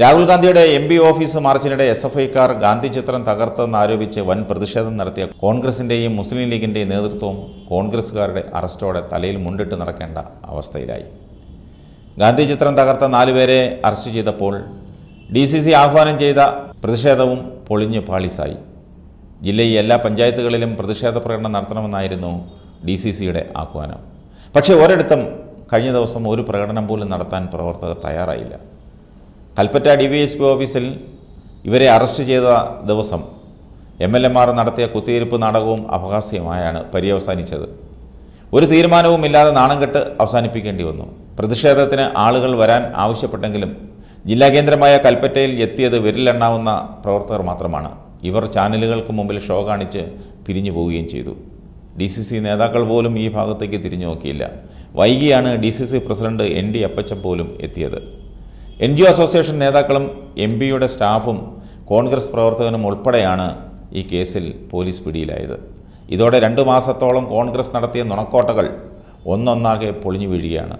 രാഹുൽ ഗാന്ധിയുടെ M P office മാർച്ചിനിടെ S F ഐക്കാർ ഗാന്ധി ചിത്രം തകർത്തെന്നാരോപിച്ച് വൻ പ്രതിഷേധം നടത്തിയ കോൺഗ്രസിൻ്റെയും മുസ്ലിം ലീഗിൻ്റെയും നേതൃത്വവും കോൺഗ്രസ്സുകാരുടെ അറസ്റ്റോടെ തലയിൽ മുണ്ടിട്ട് നടക്കേണ്ട അവസ്ഥയിലായി ഗാന്ധി ചിത്രം തകർത്ത നാലുപേരെ അറസ്റ്റ് ചെയ്തപ്പോൾ ഡി സി സി ആഹ്വാനം ചെയ്ത പ്രതിഷേധവും പൊളിഞ്ഞ് പാളിസായി ജില്ലയിൽ എല്ലാ പഞ്ചായത്തുകളിലും പ്രതിഷേധ പ്രകടനം നടത്തണമെന്നായിരുന്നു ഡി സി സിയുടെ ആഹ്വാനം പക്ഷേ ഒരിടത്തും കഴിഞ്ഞ ദിവസം ഒരു പ്രകടനം പോലും നടത്താൻ പ്രവർത്തകർ തയ്യാറായില്ല Kalpetta D V S P ഓഫീസിൽ ഇവരെ അറസ്റ്റ് ചെയ്ത ദിവസം എം എൽ എമാർ നടത്തിയ കുത്തിയിരിപ്പ് നാടകവും അപഹാസ്യമായാണ് പര്യവസാനിച്ചത് ഒരു തീരുമാനവുമില്ലാതെ നാണം കെട്ട് അവസാനിപ്പിക്കേണ്ടി വന്നു പ്രതിഷേധത്തിന് ആളുകൾ വരാൻ ആവശ്യപ്പെട്ടെങ്കിലും ജില്ലാ കേന്ദ്രമായ കൽപ്പറ്റയിൽ എത്തിയത് വിരലെണ്ണാവുന്ന പ്രവർത്തകർ മാത്രമാണ് ഇവർ ചാനലുകൾക്ക് മുമ്പിൽ ഷോ കാണിച്ച് പിരിഞ്ഞു പോവുകയും ചെയ്തു ഡി സി സി നേതാക്കൾ പോലും ഈ ഭാഗത്തേക്ക് തിരിഞ്ഞു നോക്കിയില്ല വൈകിയാണ് D C C president N D Appachan പോലും എത്തിയത് എൻ ജി ഒ അസോസിയേഷൻ നേതാക്കളും എം പിയുടെ സ്റ്റാഫും കോൺഗ്രസ് പ്രവർത്തകനും ഉൾപ്പെടെയാണ് ഈ കേസിൽ പോലീസ് പിടിയിലായത് ഇതോടെ രണ്ട് മാസത്തോളം കോൺഗ്രസ് നടത്തിയ നുണക്കോട്ടകൾ ഒന്നൊന്നാകെ പൊളിഞ്ഞു വീഴുകയാണ്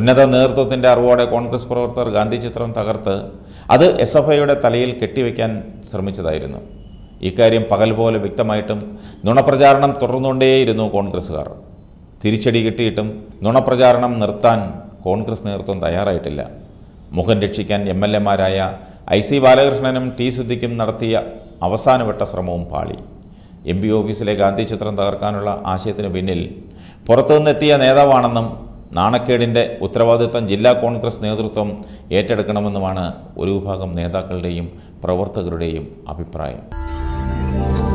ഉന്നത നേതൃത്വത്തിൻ്റെ അറിവോടെ കോൺഗ്രസ് പ്രവർത്തകർ ഗാന്ധി ചിത്രം തകർത്ത് അത് എസ് എഫ് ഐയുടെ തലയിൽ കെട്ടിവെക്കാൻ ശ്രമിച്ചതായിരുന്നു ഇക്കാര്യം പകൽ പോലെ വ്യക്തമായിട്ടും നുണപ്രചാരണം തുടർന്നുകൊണ്ടേയിരുന്നു കോൺഗ്രസ്സുകാർ തിരിച്ചടി കിട്ടിയിട്ടും നുണപ്രചാരണം നിർത്താൻ കോൺഗ്രസ് നേതൃത്വം തയ്യാറായിട്ടില്ല മുഖം രക്ഷിക്കാൻ എം എൽ എമാരായ ഐ സി ബാലകൃഷ്ണനും ടി സുദ്ധിക്കും നടത്തിയ അവസാനവട്ട ശ്രമവും പാളി എം പി ഓഫീസിലെ ഗാന്ധി ചിത്രം തകർക്കാനുള്ള ആശയത്തിന് പിന്നിൽ പുറത്തുനിന്നെത്തിയ നേതാവാണെന്നും നാണക്കേടിൻ്റെ ഉത്തരവാദിത്വം ജില്ലാ കോൺഗ്രസ് നേതൃത്വം ഏറ്റെടുക്കണമെന്നുമാണ് ഒരു വിഭാഗം നേതാക്കളുടെയും പ്രവർത്തകരുടെയും അഭിപ്രായം